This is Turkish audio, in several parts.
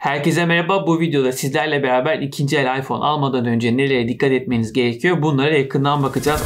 Herkese merhaba. Bu videoda sizlerle beraber ikinci el iPhone almadan önce nereye dikkat etmeniz gerekiyor bunlara yakından bakacağız.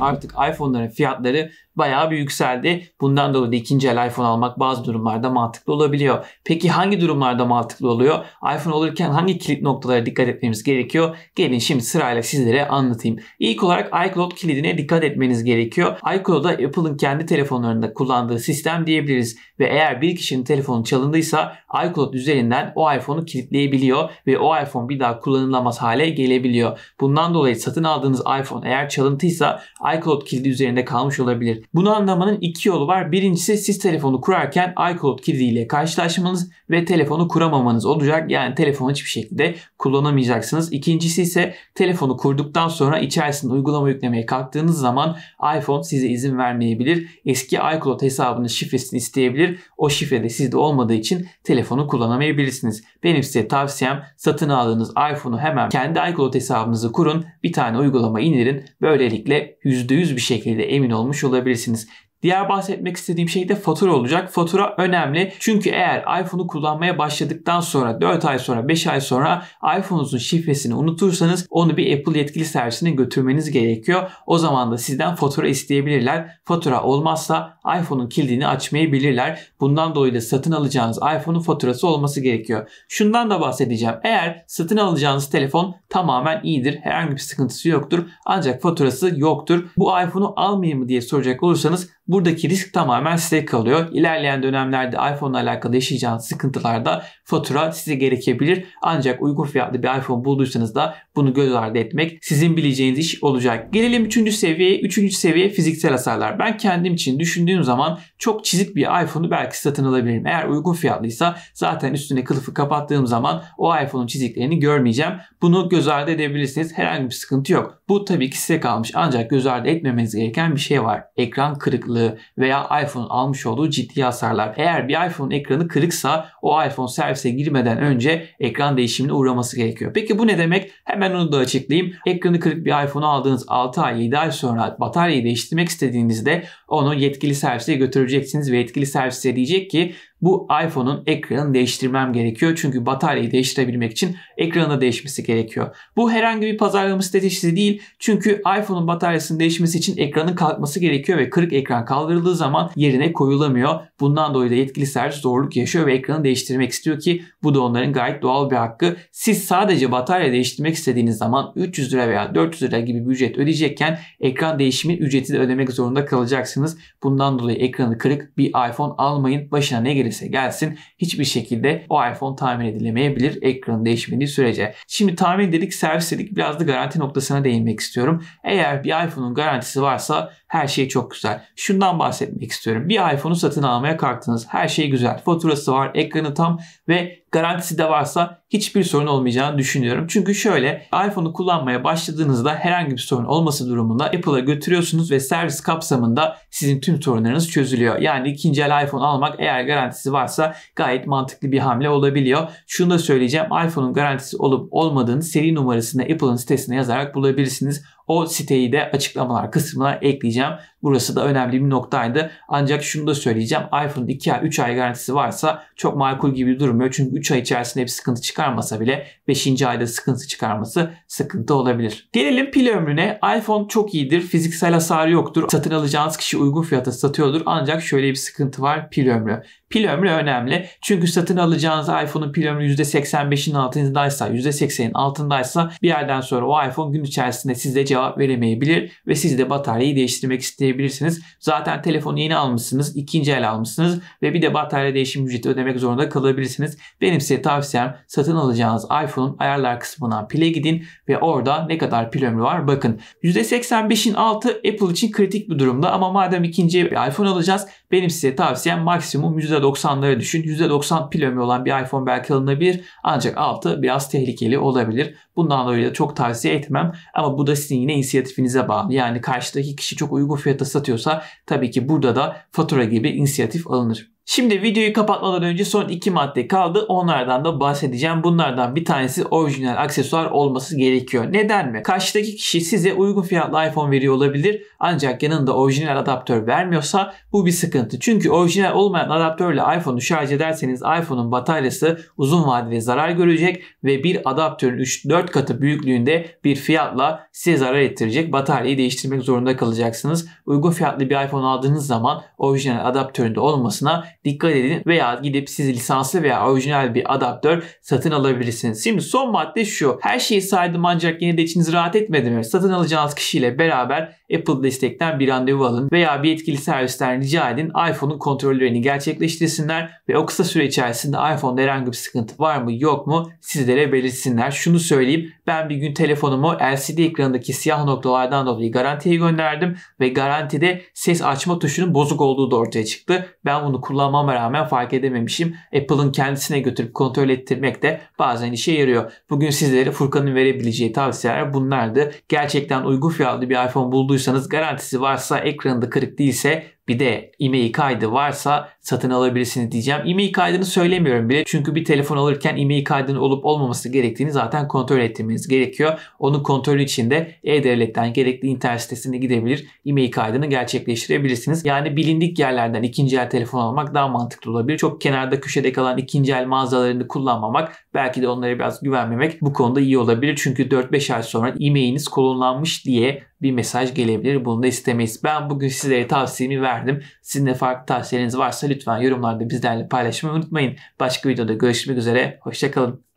Artık iPhone'ların fiyatları bayağı bir yükseldi. Bundan dolayı da ikinci el iPhone almak bazı durumlarda mantıklı olabiliyor. Peki hangi durumlarda mantıklı oluyor? iPhone olurken hangi kilit noktalara dikkat etmemiz gerekiyor? Gelin şimdi sırayla sizlere anlatayım. İlk olarak iCloud kilidine dikkat etmeniz gerekiyor. iCloud'a Apple'ın kendi telefonlarında kullandığı sistem diyebiliriz ve eğer bir kişinin telefonu çalındıysa iCloud üzerinden o iPhone'u kilitleyebiliyor ve o iPhone bir daha kullanılamaz hale gelebiliyor. Bundan dolayı satın aldığınız iPhone eğer çalıntıysa iCloud kilidi üzerinde kalmış olabilir. Bunu anlamanın iki yolu var. Birincisi siz telefonu kurarken iCloud kilidiyle karşılaşmanız ve telefonu kuramamanız olacak. Yani telefonu hiçbir şekilde kullanamayacaksınız. İkincisi ise telefonu kurduktan sonra içerisinde uygulama yüklemeye kalktığınız zaman iPhone size izin vermeyebilir. Eski iCloud hesabının şifresini isteyebilir. O şifre de sizde olmadığı için telefonu kullanamayabilirsiniz. Benim size tavsiyem satın aldığınız iPhone'u hemen kendi iCloud hesabınızı kurun. Bir tane uygulama indirin. Böylelikle %100 bir şekilde emin olmuş olabilirsiniz verebilirsiniz. Diğer bahsetmek istediğim şey de fatura olacak. Fatura önemli. Çünkü eğer iPhone'u kullanmaya başladıktan sonra 4 ay sonra 5 ay sonra iPhone'unuzun şifresini unutursanız onu bir Apple yetkili servisine götürmeniz gerekiyor. O zaman da sizden fatura isteyebilirler. Fatura olmazsa iPhone'un kilidini açmayabilirler. Bundan dolayı da satın alacağınız iPhone'un faturası olması gerekiyor. Şundan da bahsedeceğim. Eğer satın alacağınız telefon tamamen iyidir. Herhangi bir sıkıntısı yoktur. Ancak faturası yoktur. Bu iPhone'u almayayım mı diye soracak olursanız Buradaki risk tamamen size kalıyor. İlerleyen dönemlerde iPhone ile alakalı yaşayacağınız sıkıntılarda fatura size gerekebilir. Ancak uygun fiyatlı bir iPhone bulduysanız da bunu göz ardı etmek sizin bileceğiniz iş olacak. Gelelim 3. seviyeye. 3. seviye fiziksel hasarlar. Ben kendim için düşündüğüm zaman çok çizik bir iPhone'u belki satın alabilirim. Eğer uygun fiyatlıysa zaten üstüne kılıfı kapattığım zaman o iPhone'un çiziklerini görmeyeceğim. Bunu göz ardı edebilirsiniz. Herhangi bir sıkıntı yok. Bu tabii ki size kalmış ancak göz ardı etmemeniz gereken bir şey var. Ekran kırıklığı veya iPhone'un almış olduğu ciddi hasarlar. Eğer bir iPhone ekranı kırıksa o iPhone servise girmeden önce ekran değişimine uğraması gerekiyor. Peki bu ne demek? Hemen onu da açıklayayım. Ekranı kırık bir iPhone'u aldığınız 6 ay 7 ay sonra bataryayı değiştirmek istediğinizde onu yetkili servise götüreceksiniz ve yetkili servis size diyecek ki bu iPhone'un ekranını değiştirmem gerekiyor. Çünkü bataryayı değiştirebilmek için ekranı değişmesi gerekiyor. Bu herhangi bir pazarlama stratejisi değil. Çünkü iPhone'un bataryasının değişmesi için ekranın kalkması gerekiyor ve kırık ekran kaldırıldığı zaman yerine koyulamıyor. Bundan dolayı da yetkili servis zorluk yaşıyor ve ekranı değiştirmek istiyor ki bu da onların gayet doğal bir hakkı. Siz sadece batarya değiştirmek istediğiniz zaman 300 lira veya 400 lira gibi bir ücret ödeyecekken ekran değişimi ücreti de ödemek zorunda kalacaksınız. Bundan dolayı ekranı kırık bir iPhone almayın. Başına ne gelir gelirse gelsin hiçbir şekilde o iPhone tamir edilemeyebilir ekranı değişmediği sürece. Şimdi tamir dedik, servis dedik biraz da garanti noktasına değinmek istiyorum. Eğer bir iPhone'un garantisi varsa her şey çok güzel. Şundan bahsetmek istiyorum. Bir iPhone'u satın almaya kalktınız. Her şey güzel. Faturası var, ekranı tam ve garantisi de varsa hiçbir sorun olmayacağını düşünüyorum. Çünkü şöyle iPhone'u kullanmaya başladığınızda herhangi bir sorun olması durumunda Apple'a götürüyorsunuz ve servis kapsamında sizin tüm sorunlarınız çözülüyor. Yani ikinci el iPhone almak eğer garantisi varsa gayet mantıklı bir hamle olabiliyor. Şunu da söyleyeceğim iPhone'un garantisi olup olmadığını seri numarasını Apple'ın sitesine yazarak bulabilirsiniz. O siteyi de açıklamalar kısmına ekleyeceğim. Burası da önemli bir noktaydı. Ancak şunu da söyleyeceğim. iPhone 2 ay 3 ay garantisi varsa çok makul gibi durmuyor. Çünkü 3 ay içerisinde bir sıkıntı çıkarmasa bile 5. ayda sıkıntı çıkarması sıkıntı olabilir. Gelelim pil ömrüne. iPhone çok iyidir. Fiziksel hasarı yoktur. Satın alacağınız kişi uygun fiyata satıyordur. Ancak şöyle bir sıkıntı var. Pil ömrü. Pil ömrü önemli. Çünkü satın alacağınız iPhone'un pil ömrü %85'in altındaysa, %80'in altındaysa bir yerden sonra o iPhone gün içerisinde size cevap veremeyebilir ve siz de bataryayı değiştirmek isteyebilirsiniz. Zaten telefonu yeni almışsınız, ikinci el almışsınız ve bir de batarya değişim ücreti ödemek zorunda kalabilirsiniz. Benim size tavsiyem satın alacağınız iPhone'un ayarlar kısmına pile gidin ve orada ne kadar pil ömrü var bakın. %85'in altı Apple için kritik bir durumda ama madem ikinci bir iPhone alacağız benim size tavsiyem maksimum %90'lara düşün. %90 pil ömrü olan bir iPhone belki alınabilir ancak altı biraz tehlikeli olabilir. Bundan dolayı da çok tavsiye etmem ama bu da sizin yine inisiyatifinize bağlı. Yani karşıdaki kişi çok uygun fiyata satıyorsa tabii ki burada da fatura gibi inisiyatif alınır. Şimdi videoyu kapatmadan önce son iki madde kaldı. Onlardan da bahsedeceğim. Bunlardan bir tanesi orijinal aksesuar olması gerekiyor. Neden mi? Karşıdaki kişi size uygun fiyatlı iPhone veriyor olabilir. Ancak yanında orijinal adaptör vermiyorsa bu bir sıkıntı. Çünkü orijinal olmayan adaptörle iPhone'u şarj ederseniz iPhone'un bataryası uzun vadede zarar görecek ve bir adaptörün 3-4 katı büyüklüğünde bir fiyatla size zarar ettirecek. Bataryayı değiştirmek zorunda kalacaksınız. Uygun fiyatlı bir iPhone aldığınız zaman orijinal adaptöründe olmasına Dikkat edin veya gidip siz lisanslı veya orijinal bir adaptör satın alabilirsiniz. Şimdi son madde şu. Her şeyi saydım ancak yine de içiniz rahat etmedi mi? Satın alacağınız kişiyle beraber Apple destekten bir randevu alın veya bir yetkili servisten rica edin iPhone'un kontrollerini gerçekleştirsinler ve o kısa süre içerisinde iPhone'da herhangi bir sıkıntı var mı yok mu sizlere belirtsinler. Şunu söyleyeyim ben bir gün telefonumu LCD ekranındaki siyah noktalardan dolayı garantiye gönderdim ve garantide ses açma tuşunun bozuk olduğu da ortaya çıktı. Ben bunu kullanmama rağmen fark edememişim. Apple'ın kendisine götürüp kontrol ettirmek de bazen işe yarıyor. Bugün sizlere Furkan'ın verebileceği tavsiyeler bunlardı. Gerçekten uygun fiyatlı bir iPhone bulduysanız garantisi varsa ekranında kırık değilse bir de e kaydı varsa satın alabilirsiniz diyeceğim. e kaydını söylemiyorum bile çünkü bir telefon alırken e kaydının olup olmaması gerektiğini zaten kontrol etmeniz gerekiyor. Onun kontrolü için de e-devletten gerekli internet sitesine gidebilir e kaydını gerçekleştirebilirsiniz. Yani bilindik yerlerden ikinci el telefon almak daha mantıklı olabilir. Çok kenarda köşede kalan ikinci el mağazalarını kullanmamak belki de onlara biraz güvenmemek bu konuda iyi olabilir. Çünkü 4-5 ay sonra e kolonlanmış diye bir mesaj gelebilir. Bunu da istemeyiz. Ben bugün sizlere tavsiyemi verdim. Sizin de farklı tavsiyeleriniz varsa lütfen yorumlarda bizlerle paylaşmayı unutmayın. Başka videoda görüşmek üzere. Hoşçakalın.